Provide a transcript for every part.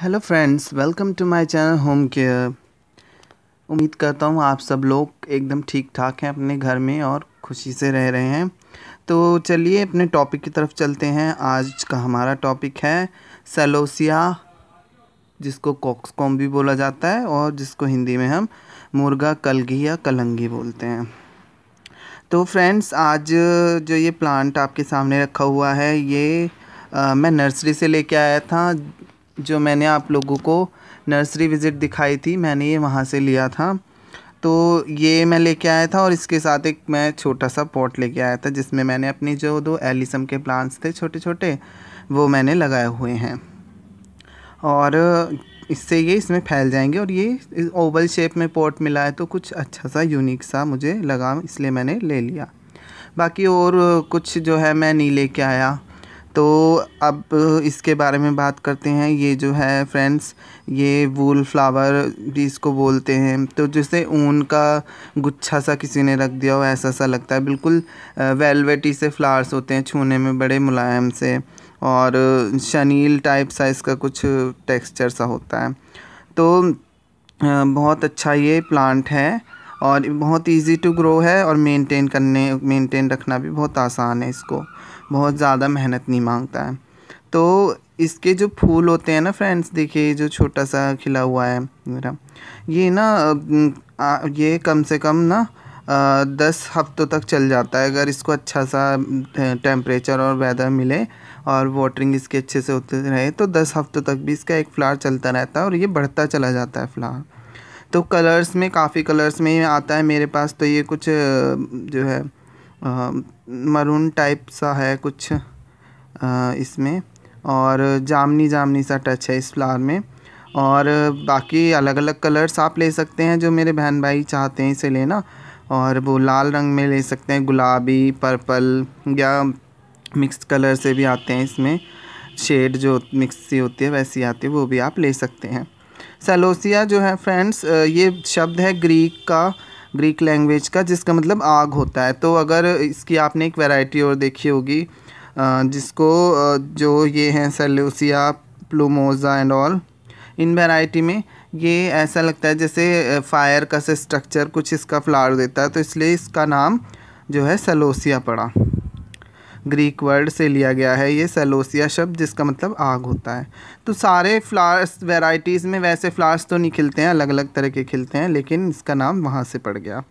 hello friends welcome to my channel home care उम्मीद करता हूँ आप सब लोग एकदम ठीक ठाक हैं अपने घर में और खुशी से रह रहे हैं तो चलिए अपने टॉपिक की तरफ चलते हैं आज का हमारा टॉपिक है सेलोसिया जिसको कॉक्सकॉम भी बोला जाता है और जिसको हिंदी में हम मुर्गा कलगी या कलंगी बोलते हैं तो फ्रेंड्स आज जो ये प्लांट आपके सामने रखा हुआ है ये आ, मैं नर्सरी से लेके आया था जो मैंने आप लोगों को नर्सरी विज़िट दिखाई थी मैंने ये वहाँ से लिया था तो ये मैं लेके आया था और इसके साथ एक मैं छोटा सा पॉट लेके आया था जिसमें मैंने अपनी जो दो एलिसम के प्लांट्स थे छोटे छोटे वो मैंने लगाए हुए हैं और इससे ये इसमें फैल जाएंगे और ये ओवल शेप में पॉट मिला है तो कुछ अच्छा सा यूनिक सा मुझे लगा इसलिए मैंने ले लिया बाकी और कुछ जो है मैं नहीं लेके आया तो अब इसके बारे में बात करते हैं ये जो है फ्रेंड्स ये वूल फ्लावर भी इसको बोलते हैं तो जैसे ऊन का गुच्छा सा किसी ने रख दिया हो ऐसा सा लगता है बिल्कुल वेलवेटी से फ्लावर्स होते हैं छूने में बड़े मुलायम से और शनील टाइप सा इसका कुछ टेक्सचर सा होता है तो बहुत अच्छा ये प्लांट है और बहुत इजी टू ग्रो है और मेंटेन करने मेंटेन रखना भी बहुत आसान है इसको बहुत ज़्यादा मेहनत नहीं मांगता है तो इसके जो फूल होते हैं ना फ्रेंड्स देखिए जो छोटा सा खिला हुआ है मेरा ये ना ये कम से कम ना दस हफ्तों तक चल जाता है अगर इसको अच्छा सा टेम्परेचर और वेदर मिले और वाटरिंग इसके अच्छे से होते रहे तो दस हफ्तों तक भी इसका एक फ्लावर चलता रहता है और ये बढ़ता चला जाता है फ्लावर तो कलर्स में काफ़ी कलर्स में आता है मेरे पास तो ये कुछ जो है मरून टाइप सा है कुछ इसमें और जामनी जामनी सा टच है इस फ्लावर में और बाकी अलग अलग कलर्स आप ले सकते हैं जो मेरे बहन भाई चाहते हैं इसे लेना और वो लाल रंग में ले सकते हैं गुलाबी पर्पल या मिक्स कलर से भी आते हैं इसमें शेड जो मिक्स सी होती है वैसी आती है वो भी आप ले सकते हैं सेलोसिया जो है फ्रेंड्स ये शब्द है ग्रीक का ग्रीक लैंग्वेज का जिसका मतलब आग होता है तो अगर इसकी आपने एक वैरायटी और देखी होगी जिसको जो ये हैं celosia plumosa and all in variety में ये ऐसा लगता है जैसे फायर का से स्ट्रक्चर कुछ इसका फ्लावर देता है तो इसलिए इसका नाम जो है सलोसिया पड़ा ग्रीक वर्ड से लिया गया है ये सेलोसिया शब्द जिसका मतलब आग होता है तो सारे फ्लावर्स वेराइटीज़ में वैसे फ्लावर्स तो नहीं खिलते हैं अलग अलग तरह के खिलते हैं लेकिन इसका नाम वहाँ से पड़ गया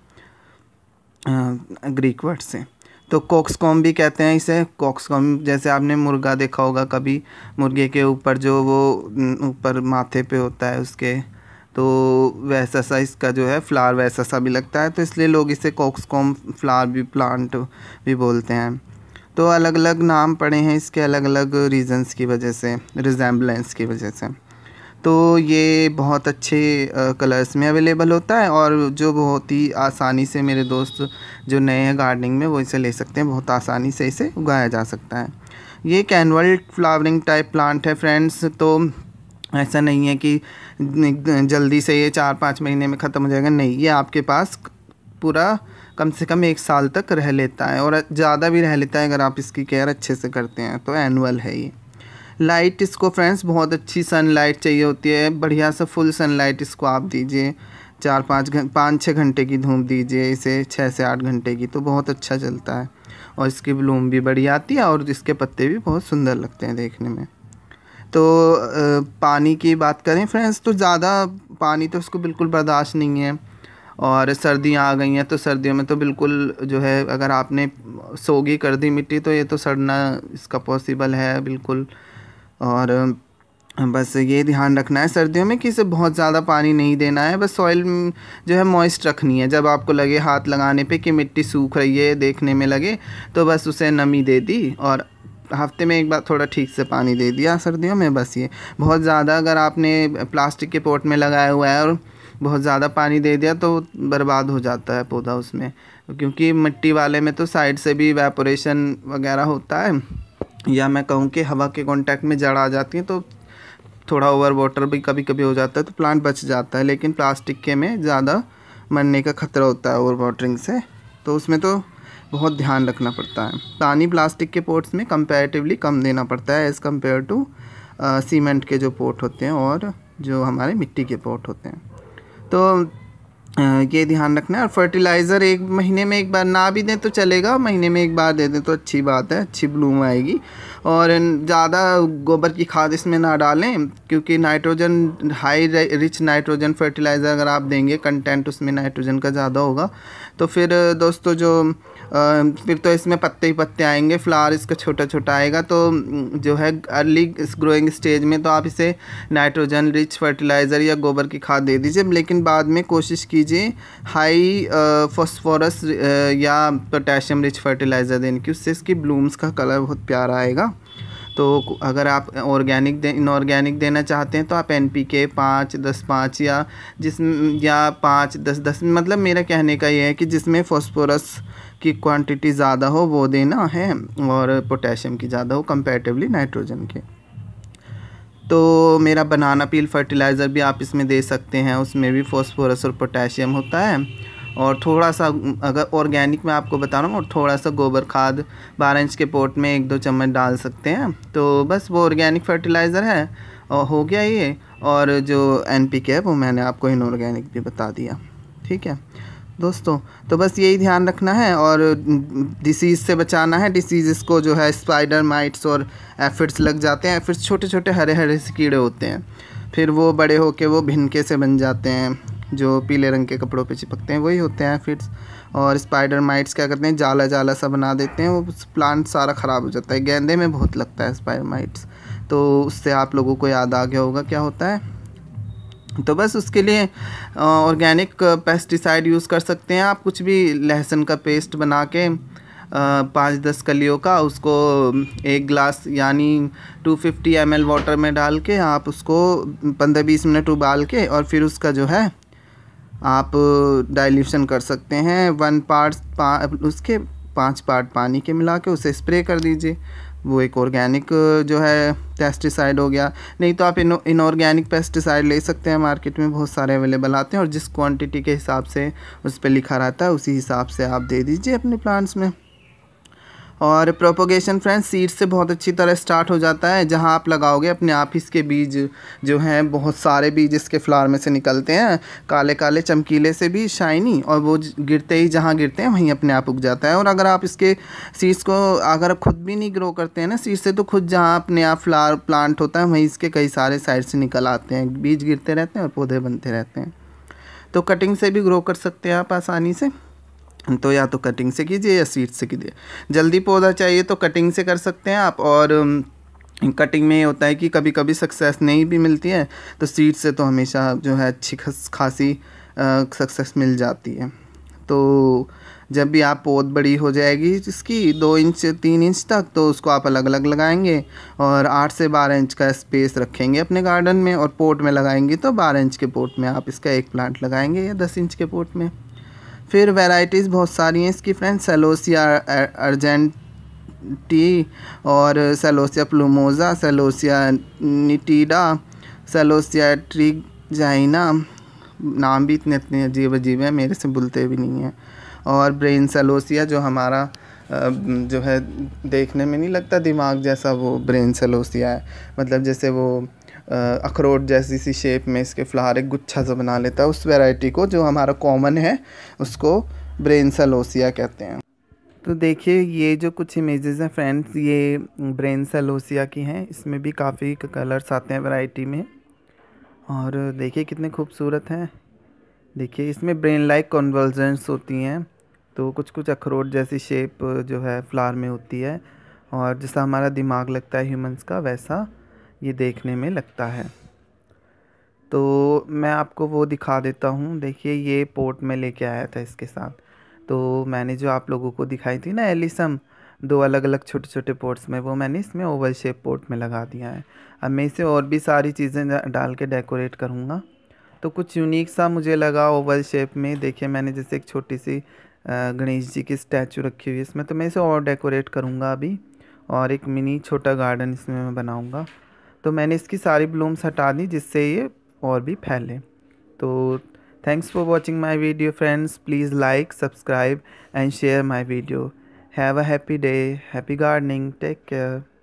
ग्रीक वर्ड से तो कोक्सकॉम भी कहते हैं इसे कोक्सकॉम जैसे आपने मुर्गा देखा होगा कभी मुर्गे के ऊपर जो वो ऊपर माथे पे होता है उसके तो वैसा सा इसका जो है फ्लावर वैसा सा भी लगता है तो इसलिए लोग इसे कोक्सकॉम फ्लावर भी प्लांट भी बोलते हैं तो अलग अलग नाम पड़े हैं इसके अलग अलग रीज़न्स की वजह से रिजेंबलेंस की वजह से तो ये बहुत अच्छे कलर्स में अवेलेबल होता है और जो बहुत ही आसानी से मेरे दोस्त जो नए हैं गार्डनिंग में वो इसे ले सकते हैं बहुत आसानी से इसे उगाया जा सकता है ये कैनवल फ्लावरिंग टाइप प्लांट है फ्रेंड्स तो ऐसा नहीं है कि जल्दी से ये चार पाँच महीने में ख़त्म हो जाएगा नहीं ये आपके पास पूरा कम से कम एक साल तक रह लेता है और ज़्यादा भी रह लेता है अगर आप इसकी केयर अच्छे से करते हैं तो एनुअल है ये लाइट इसको फ्रेंड्स बहुत अच्छी सनलाइट चाहिए होती है बढ़िया सा फुल सनलाइट इसको आप दीजिए चार पाँच घंटे पाँच छः घंटे की धूप दीजिए इसे छः से आठ घंटे की तो बहुत अच्छा चलता है और इसकी ब्लूम भी बढ़िया आती है और इसके पत्ते भी बहुत सुंदर लगते हैं देखने में तो पानी की बात करें फ्रेंड्स तो ज़्यादा पानी तो इसको बिल्कुल बर्दाश्त नहीं है और सर्दियाँ आ गई हैं तो सर्दियों में तो बिल्कुल जो है अगर आपने सोगी कर दी मिट्टी तो ये तो सड़ना इसका पॉसिबल है बिल्कुल और बस ये ध्यान रखना है सर्दियों में कि इसे बहुत ज़्यादा पानी नहीं देना है बस सॉइल जो है मॉइस्ट रखनी है जब आपको लगे हाथ लगाने पे कि मिट्टी सूख रही है देखने में लगे तो बस उसे नमी दे दी और हफ्ते में एक बार थोड़ा ठीक से पानी दे दिया सर्दियों में बस ये बहुत ज़्यादा अगर आपने प्लास्टिक के पोट में लगाया हुआ है और बहुत ज़्यादा पानी दे दिया तो बर्बाद हो जाता है पौधा उसमें क्योंकि मिट्टी वाले में तो साइड से भी वेपोरेशन वगैरह होता है या मैं कहूँ कि हवा के कांटेक्ट में जड़ आ जाती है तो थोड़ा ओवर वाटर भी कभी कभी हो जाता है तो प्लांट बच जाता है लेकिन प्लास्टिक के में ज़्यादा मरने का खतरा होता है ओवर वाटरिंग से तो उसमें तो बहुत ध्यान रखना पड़ता है पानी प्लास्टिक के पोर्ट्स में कंपैरेटिवली कम देना पड़ता है एज़ कम्पेयर टू सीमेंट के जो पोर्ट होते हैं और जो हमारे मिट्टी के पोर्ट होते हैं तो ये ध्यान रखना है और फर्टिलाइज़र एक महीने में एक बार ना भी दें तो चलेगा महीने में एक बार दे दें तो अच्छी बात है अच्छी ब्लूम आएगी और ज़्यादा गोबर की खाद इसमें ना डालें क्योंकि nitrogen high rich nitrogen fertiliser अगर आप देंगे कंटेंट उसमें नाइट्रोजन का ज़्यादा होगा तो फिर दोस्तों जो फिर तो इसमें पत्ते ही पत्ते आएंगे फ्लावर इसका छोटा छोटा आएगा तो जो है अर्ली ग्रोइंग स्टेज में तो आप इसे नाइट्रोजन रिच फर्टिलाइज़र या गोबर की खाद दे दीजिए लेकिन बाद में कोशिश कीजिए कीजिए हाई फॉस्फोरस या पोटेशियम रिच फर्टिलाइज़र देने की उससे इसकी ब्लूम्स का कलर बहुत प्यारा आएगा तो अगर आप ऑर्गेनिक दे इनऑर्गेनिक देना चाहते हैं तो आप एन पी के पाँच दस पाँच या जिस या पाँच दस दस मतलब मेरा कहने का ये है कि जिसमें फॉस्फोरस की क्वांटिटी ज़्यादा हो वो देना है और पोटेशियम की ज़्यादा हो कंपेटिवली नाइट्रोजन के तो मेरा बनाना पील फर्टिलाइज़र भी आप इसमें दे सकते हैं उसमें भी फॉस्फोरस और पोटेशियम होता है और थोड़ा सा अगर ऑर्गेनिक में आपको बता रहा हूँ और थोड़ा सा गोबर खाद बारह इंच के पोट में एक दो चम्मच डाल सकते हैं तो बस वो ऑर्गेनिक फर्टिलाइज़र है और हो गया ये और जो एन है वो मैंने आपको इनऑर्गेनिक भी बता दिया ठीक है दोस्तों तो बस यही ध्यान रखना है और डिसीज़ से बचाना है डिसीज़ को जो है स्पाइडर माइट्स और एफिड्स लग जाते हैं एफिड्स छोटे छोटे हरे हरे से कीड़े होते हैं फिर वो बड़े होके वो भिनके से बन जाते हैं जो पीले रंग के कपड़ों पे चिपकते हैं वही होते हैं एफिड्स और स्पाइडर माइट्स क्या करते हैं जाला जाला सा बना देते हैं वो प्लांट सारा ख़राब हो जाता है गेंदे में बहुत लगता है स्पाइडर माइट्स तो उससे आप लोगों को याद आ गया होगा क्या होता है तो बस उसके लिए ऑर्गेनिक पेस्टिसाइड यूज़ कर सकते हैं आप कुछ भी लहसुन का पेस्ट बना के पाँच दस कलियों का उसको एक ग्लास यानी 250 फिफ्टी वाटर में डाल के आप उसको पंद्रह बीस मिनट उबाल के और फिर उसका जो है आप डाइल्यूशन कर सकते हैं वन पार्ट पा, उसके पाँच पार्ट पानी के मिला के उसे स्प्रे कर दीजिए वो एक ऑर्गेनिक uh, जो है पेस्टिसाइड हो गया नहीं तो आप इन इनऑर्गेनिक पेस्टिसाइड ले सकते हैं मार्केट में बहुत सारे अवेलेबल आते हैं और जिस क्वांटिटी के हिसाब से उस पर लिखा रहता है उसी हिसाब से आप दे दीजिए अपने प्लांट्स में और प्रोपोगेशन फ्रेंड्स सीड से बहुत अच्छी तरह स्टार्ट हो जाता है जहाँ आप लगाओगे अपने आप ही इसके बीज जो हैं बहुत सारे बीज इसके फ्लावर में से निकलते हैं काले काले चमकीले से भी शाइनी और वो गिरते ही जहाँ गिरते हैं वहीं अपने आप उग जाता है और अगर आप इसके सीड्स को अगर खुद भी नहीं ग्रो करते हैं ना सीड से तो खुद जहाँ अपने आप फ्लावर प्लांट होता है वहीं इसके कई सारे साइड से निकल आते हैं बीज गिरते रहते हैं और पौधे बनते रहते हैं तो कटिंग से भी ग्रो कर सकते हैं आप आसानी से तो या तो कटिंग से कीजिए या सीट से कीजिए जल्दी पौधा चाहिए तो कटिंग से कर सकते हैं आप और कटिंग um, में होता है कि कभी कभी सक्सेस नहीं भी मिलती है तो सीट से तो हमेशा जो है अच्छी खासी सक्सेस मिल जाती है तो जब भी आप पौध बड़ी हो जाएगी इसकी दो इंच तीन इंच तक तो उसको आप अलग अलग लगाएंगे और आठ से बारह इंच का स्पेस रखेंगे अपने गार्डन में और पोट में लगाएंगे तो बारह इंच के पोट में आप इसका एक प्लांट लगाएंगे या दस इंच के पोट में फिर वैराइटीज़ बहुत सारी हैं इसकी फ्रेंड सेलोसिया अर्जेंटी और celosia plumosa celosia nitida celosia ट्रीजाइना नाम भी इतने इतने अजीब अजीब हैं मेरे से बुलते भी नहीं हैं और ब्रेन सेलोसिया जो हमारा जो है देखने में नहीं लगता दिमाग जैसा वो ब्रेन सेलोसिया है मतलब जैसे वो अखरोट जैसी सी शेप में इसके फ्लावर एक गुच्छा सा बना लेता है उस वैरायटी को जो हमारा कॉमन है उसको ब्रेन सलोसिया कहते हैं तो देखिए ये जो कुछ इमेजेस हैं फ्रेंड्स ये ब्रेन सलोसिया की हैं इसमें भी काफ़ी कलर्स आते हैं वैरायटी में और देखिए कितने खूबसूरत हैं देखिए इसमें ब्रेन लाइक कन्वर्जेंस होती हैं तो कुछ कुछ अखरोट जैसी शेप जो है फ्लावर में होती है और जैसा हमारा दिमाग लगता है ह्यूमंस का वैसा ये देखने में लगता है तो मैं आपको वो दिखा देता हूँ देखिए ये पोर्ट में लेके आया था इसके साथ तो मैंने जो आप लोगों को दिखाई थी ना एलिसम दो अलग अलग छोटे छोटे पोर्ट्स में वो मैंने इसमें ओवल शेप पोर्ट में लगा दिया है अब मैं इसे और भी सारी चीज़ें डाल के डेकोरेट करूँगा तो कुछ यूनिक सा मुझे लगा ओवल शेप में देखिए मैंने जैसे एक छोटी सी गणेश जी की स्टैचू रखी हुई है इसमें तो मैं इसे और डेकोरेट करूँगा अभी और एक मिनी छोटा गार्डन इसमें मैं बनाऊँगा तो मैंने इसकी सारी ब्लूम्स हटा दी जिससे ये और भी फैले तो thanks for watching my video friends please like subscribe and share my video have a happy day happy gardening take care